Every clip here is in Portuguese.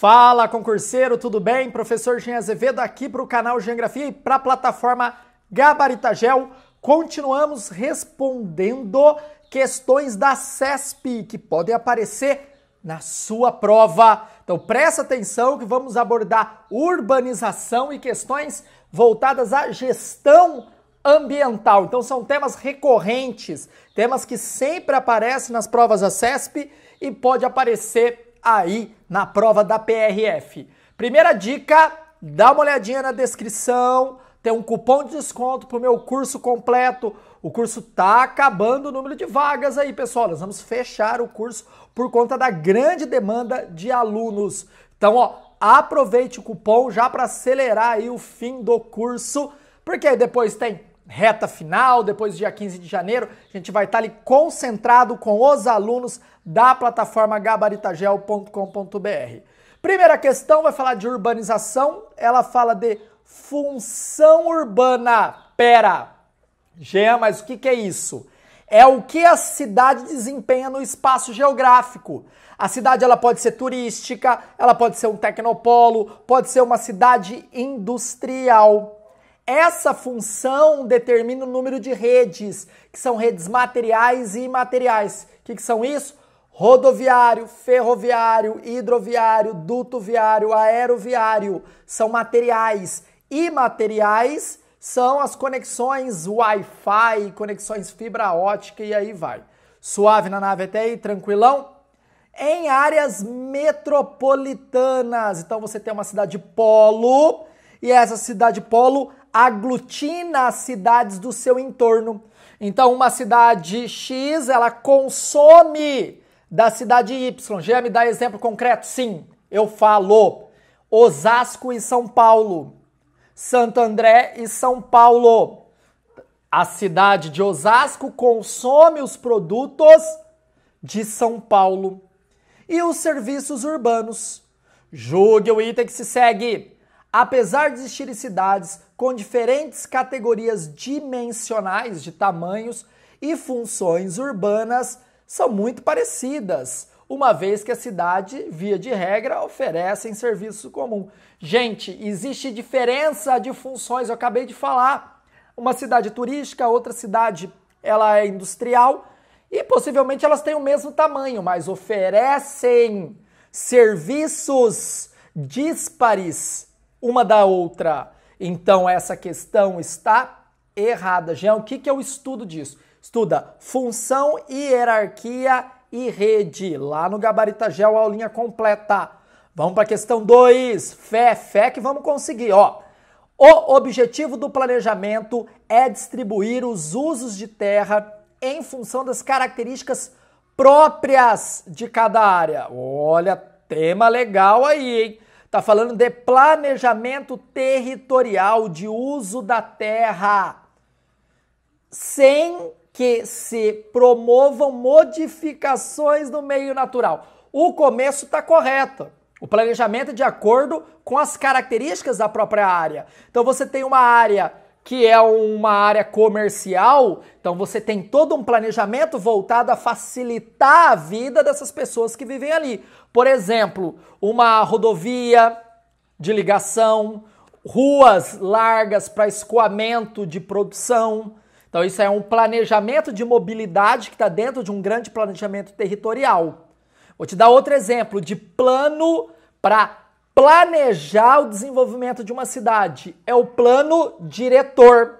Fala, concurseiro, tudo bem? Professor Jean Azevedo aqui para o canal Geografia e para a plataforma Gabaritagel. Continuamos respondendo questões da CESP que podem aparecer na sua prova. Então presta atenção que vamos abordar urbanização e questões voltadas à gestão ambiental. Então são temas recorrentes, temas que sempre aparecem nas provas da CESP e pode aparecer aí na prova da PRF. Primeira dica, dá uma olhadinha na descrição, tem um cupom de desconto para o meu curso completo. O curso tá acabando o número de vagas aí, pessoal. Nós vamos fechar o curso por conta da grande demanda de alunos. Então, ó, aproveite o cupom já para acelerar aí o fim do curso, porque aí depois tem reta final, depois do dia 15 de janeiro, a gente vai estar ali concentrado com os alunos da plataforma gabaritagel.com.br. Primeira questão vai falar de urbanização, ela fala de função urbana. Pera, Jean, mas o que, que é isso? É o que a cidade desempenha no espaço geográfico. A cidade ela pode ser turística, ela pode ser um tecnopolo, pode ser uma cidade industrial. Essa função determina o número de redes, que são redes materiais e imateriais. O que, que são isso? Rodoviário, ferroviário, hidroviário, dutoviário, aeroviário são materiais. Imateriais são as conexões Wi-Fi, conexões fibra ótica e aí vai. Suave na nave até aí, tranquilão? Em áreas metropolitanas. Então você tem uma cidade polo e essa cidade polo aglutina as cidades do seu entorno. Então, uma cidade X, ela consome da cidade Y. Já me dá exemplo concreto? Sim, eu falo. Osasco e São Paulo. Santo André e São Paulo. A cidade de Osasco consome os produtos de São Paulo. E os serviços urbanos. Julgue o item que se segue. Apesar de existirem cidades com diferentes categorias dimensionais de tamanhos e funções urbanas, são muito parecidas, uma vez que a cidade, via de regra, oferecem serviço comum. Gente, existe diferença de funções, eu acabei de falar. Uma cidade turística, outra cidade ela é industrial e possivelmente elas têm o mesmo tamanho, mas oferecem serviços díspares uma da outra. Então essa questão está errada. Jean, o que, que é o estudo disso? Estuda função, hierarquia e rede. Lá no Gabarita Gel, aulinha completa. Vamos para a questão 2. Fé, fé que vamos conseguir, ó. O objetivo do planejamento é distribuir os usos de terra em função das características próprias de cada área. Olha, tema legal aí, hein? Está falando de planejamento territorial de uso da terra, sem que se promovam modificações no meio natural. O começo está correto. O planejamento é de acordo com as características da própria área. Então você tem uma área que é uma área comercial, então você tem todo um planejamento voltado a facilitar a vida dessas pessoas que vivem ali. Por exemplo, uma rodovia de ligação, ruas largas para escoamento de produção. Então, isso é um planejamento de mobilidade que está dentro de um grande planejamento territorial. Vou te dar outro exemplo de plano para Planejar o desenvolvimento de uma cidade é o plano diretor.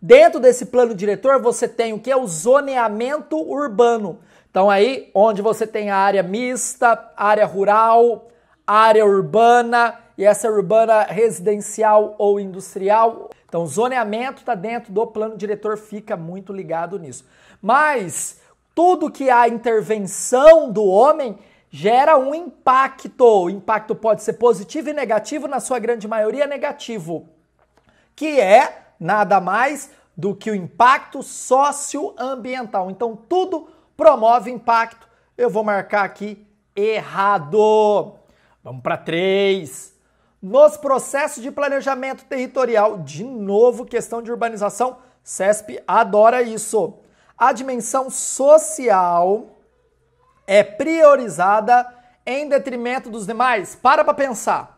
Dentro desse plano diretor, você tem o que é o zoneamento urbano. Então, aí, onde você tem a área mista, área rural, área urbana, e essa urbana residencial ou industrial. Então, zoneamento está dentro do plano diretor, fica muito ligado nisso. Mas tudo que há é intervenção do homem gera um impacto. O impacto pode ser positivo e negativo, na sua grande maioria é negativo, que é nada mais do que o impacto socioambiental. Então tudo promove impacto. Eu vou marcar aqui errado. Vamos para três. Nos processos de planejamento territorial, de novo, questão de urbanização, CESP adora isso. A dimensão social é priorizada em detrimento dos demais. Para para pensar.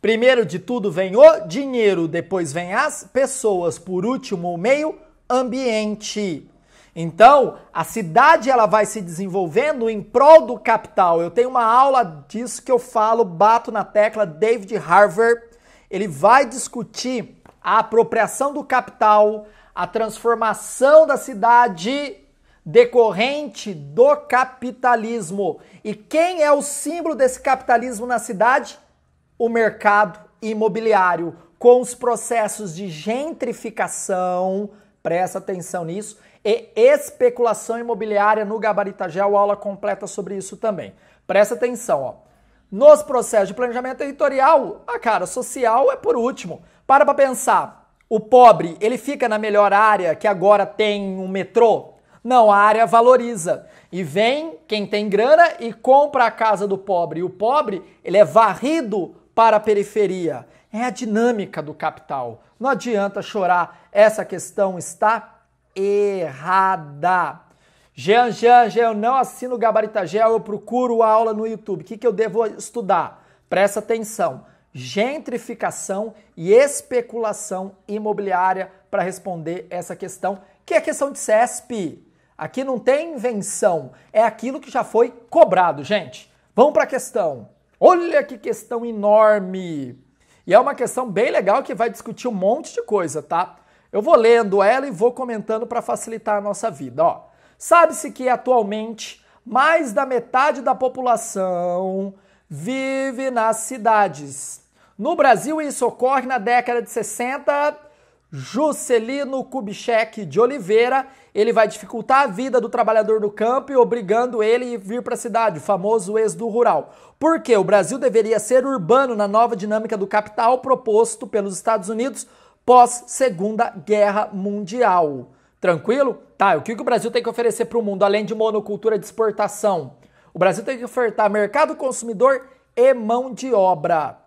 Primeiro de tudo vem o dinheiro, depois vem as pessoas, por último o meio ambiente. Então, a cidade ela vai se desenvolvendo em prol do capital. Eu tenho uma aula disso que eu falo, bato na tecla David Harvard. Ele vai discutir a apropriação do capital, a transformação da cidade decorrente do capitalismo. E quem é o símbolo desse capitalismo na cidade? O mercado imobiliário, com os processos de gentrificação, presta atenção nisso, e especulação imobiliária no Gabaritagel, aula completa sobre isso também. Presta atenção, ó. Nos processos de planejamento territorial, a cara social é por último. Para para pensar, o pobre, ele fica na melhor área que agora tem um metrô? Não, a área valoriza. E vem quem tem grana e compra a casa do pobre. E o pobre, ele é varrido para a periferia. É a dinâmica do capital. Não adianta chorar, essa questão está errada. Jean, Jean, Jean, eu não assino Gabaritagel, eu procuro a aula no YouTube. O que, que eu devo estudar? Presta atenção. Gentrificação e especulação imobiliária para responder essa questão, que é a questão de CESP. Aqui não tem invenção, é aquilo que já foi cobrado, gente. Vamos para a questão. Olha que questão enorme! E é uma questão bem legal que vai discutir um monte de coisa, tá? Eu vou lendo ela e vou comentando para facilitar a nossa vida, ó. Sabe-se que atualmente mais da metade da população vive nas cidades. No Brasil, isso ocorre na década de 60 Juscelino Kubitschek de Oliveira. Ele vai dificultar a vida do trabalhador no campo e obrigando ele a vir para a cidade, o famoso ex do rural. Porque o Brasil deveria ser urbano na nova dinâmica do capital proposto pelos Estados Unidos pós Segunda Guerra Mundial. Tranquilo? Tá, o que o Brasil tem que oferecer para o mundo, além de monocultura de exportação? O Brasil tem que ofertar mercado consumidor e mão de obra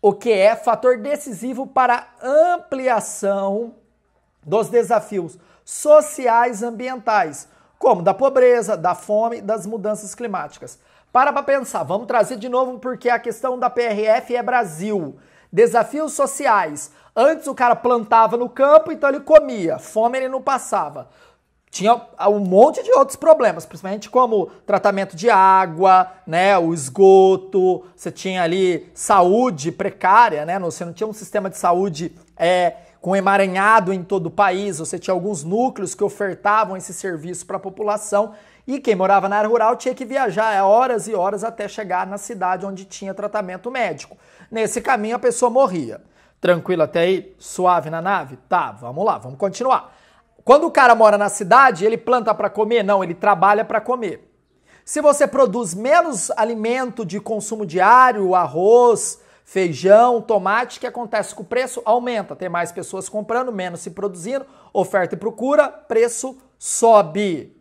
o que é fator decisivo para ampliação dos desafios sociais ambientais, como da pobreza, da fome, das mudanças climáticas. Para para pensar, vamos trazer de novo porque a questão da PRF é Brasil. Desafios sociais. Antes o cara plantava no campo, então ele comia, fome ele não passava tinha um monte de outros problemas, principalmente como tratamento de água, né, o esgoto, você tinha ali saúde precária, né, você não tinha um sistema de saúde é, com emaranhado em todo o país, você tinha alguns núcleos que ofertavam esse serviço para a população e quem morava na área rural tinha que viajar é, horas e horas até chegar na cidade onde tinha tratamento médico. Nesse caminho a pessoa morria. Tranquilo até aí? Suave na nave? Tá, vamos lá, vamos continuar. Quando o cara mora na cidade, ele planta para comer? Não, ele trabalha para comer. Se você produz menos alimento de consumo diário, arroz, feijão, tomate, o que acontece com o preço? Aumenta. Tem mais pessoas comprando, menos se produzindo, oferta e procura, preço sobe.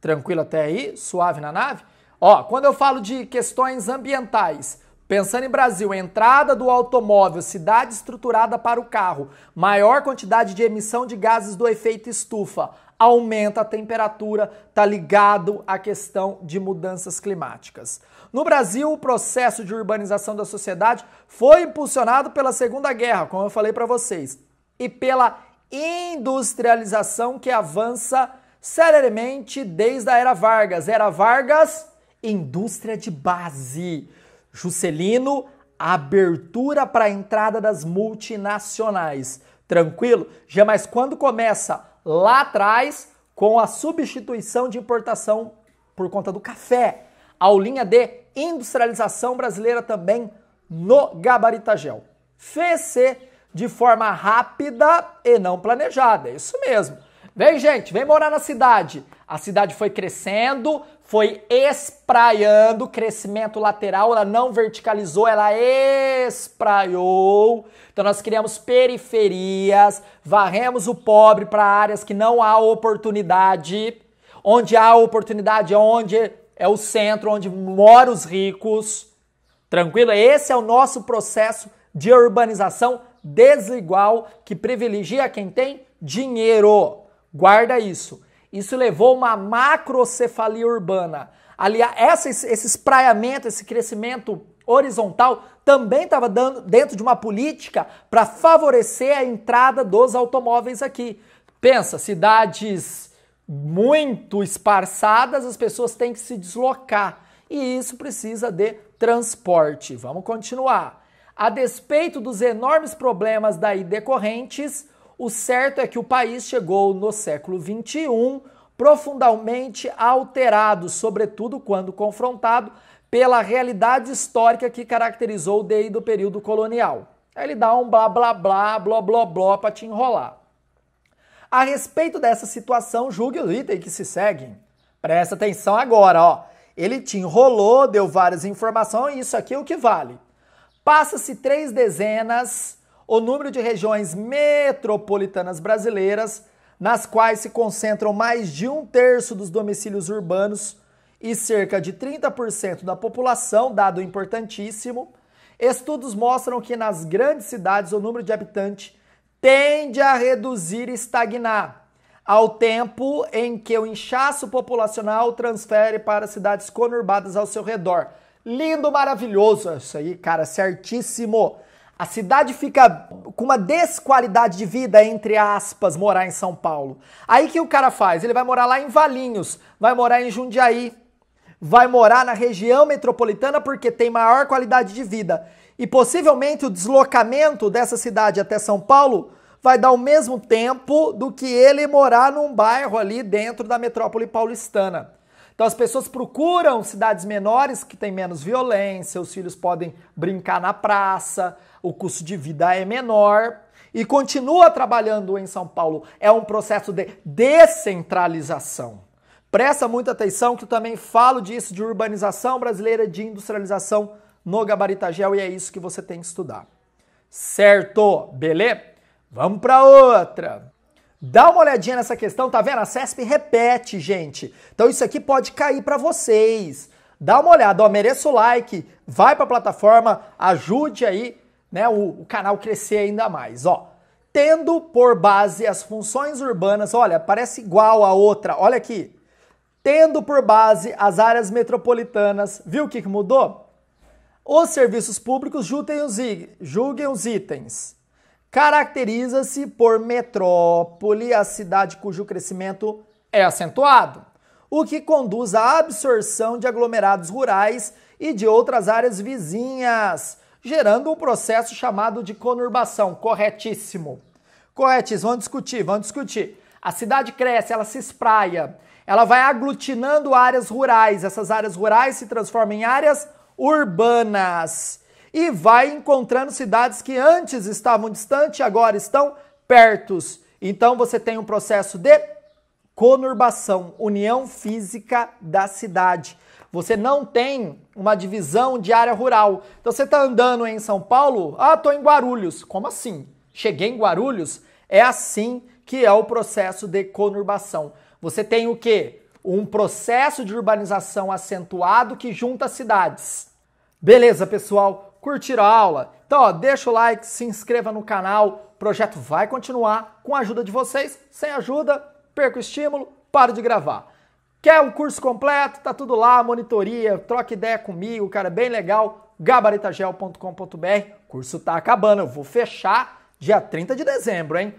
Tranquilo até aí? Suave na nave? Ó, quando eu falo de questões ambientais, Pensando em Brasil, entrada do automóvel, cidade estruturada para o carro, maior quantidade de emissão de gases do efeito estufa, aumenta a temperatura, está ligado à questão de mudanças climáticas. No Brasil, o processo de urbanização da sociedade foi impulsionado pela Segunda Guerra, como eu falei para vocês, e pela industrialização que avança celeremente desde a era Vargas. Era Vargas, indústria de base. Juscelino, abertura para a entrada das multinacionais. Tranquilo? Já mas quando começa lá atrás com a substituição de importação por conta do café, aulinha de industrialização brasileira também no Gabaritagel. Fez-se de forma rápida e não planejada, é isso mesmo. Vem, gente, vem morar na cidade. A cidade foi crescendo, foi espraiando, crescimento lateral, ela não verticalizou, ela espraiou. Então nós criamos periferias, varremos o pobre para áreas que não há oportunidade. Onde há oportunidade é onde é o centro, onde moram os ricos. Tranquilo? Esse é o nosso processo de urbanização desigual que privilegia quem tem dinheiro. Guarda isso. Isso levou uma macrocefalia urbana. Aliás, essa, esse espraiamento, esse crescimento horizontal também estava dentro de uma política para favorecer a entrada dos automóveis aqui. Pensa, cidades muito esparçadas, as pessoas têm que se deslocar e isso precisa de transporte. Vamos continuar. A despeito dos enormes problemas daí decorrentes, o certo é que o país chegou no século XXI profundamente alterado, sobretudo quando confrontado pela realidade histórica que caracterizou o DI do período colonial. Aí ele dá um blá blá blá, blá blá blá para te enrolar. A respeito dessa situação, julgue o item que se segue, Presta atenção agora, ó. Ele te enrolou, deu várias informações, isso aqui é o que vale. Passa-se três dezenas o número de regiões metropolitanas brasileiras nas quais se concentram mais de um terço dos domicílios urbanos e cerca de 30% da população, dado importantíssimo, estudos mostram que nas grandes cidades o número de habitantes tende a reduzir e estagnar, ao tempo em que o inchaço populacional transfere para cidades conurbadas ao seu redor. Lindo, maravilhoso, isso aí, cara, certíssimo. A cidade fica com uma desqualidade de vida, entre aspas, morar em São Paulo. Aí que o cara faz? Ele vai morar lá em Valinhos, vai morar em Jundiaí, vai morar na região metropolitana porque tem maior qualidade de vida. E possivelmente o deslocamento dessa cidade até São Paulo vai dar o mesmo tempo do que ele morar num bairro ali dentro da metrópole paulistana. Então as pessoas procuram cidades menores que têm menos violência, os filhos podem brincar na praça, o custo de vida é menor e continua trabalhando em São Paulo. É um processo de descentralização. Presta muita atenção que eu também falo disso de urbanização brasileira, de industrialização no Gabaritagel e é isso que você tem que estudar. Certo? Beleza? Vamos para outra. Dá uma olhadinha nessa questão, tá vendo? A CESP repete, gente. Então isso aqui pode cair para vocês. Dá uma olhada, ó, mereça o like, vai para a plataforma, ajude aí, né, o, o canal crescer ainda mais, ó. Tendo por base as funções urbanas, olha, parece igual a outra, olha aqui. Tendo por base as áreas metropolitanas, viu o que, que mudou? Os serviços públicos julguem os, julguem os itens caracteriza-se por metrópole, a cidade cujo crescimento é acentuado, o que conduz à absorção de aglomerados rurais e de outras áreas vizinhas, gerando um processo chamado de conurbação. Corretíssimo. Corretíssimo. Vamos discutir, vamos discutir. A cidade cresce, ela se espraia, ela vai aglutinando áreas rurais. Essas áreas rurais se transformam em áreas urbanas e vai encontrando cidades que antes estavam distantes, agora estão pertos. Então você tem um processo de conurbação, união física da cidade. Você não tem uma divisão de área rural. Então você está andando em São Paulo, ah, estou em Guarulhos. Como assim? Cheguei em Guarulhos? É assim que é o processo de conurbação. Você tem o quê? Um processo de urbanização acentuado que junta cidades. Beleza, pessoal? curtiram a aula? Então, ó, deixa o like, se inscreva no canal. O projeto vai continuar com a ajuda de vocês. Sem ajuda, perco o estímulo, paro de gravar. Quer o curso completo? Tá tudo lá, monitoria, troca ideia comigo, cara, bem legal. gabaritagel.com.br. Curso tá acabando, eu vou fechar dia 30 de dezembro, hein?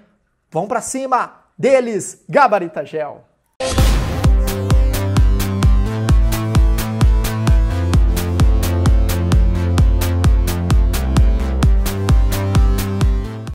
Vão para cima deles, Gabarita Gel.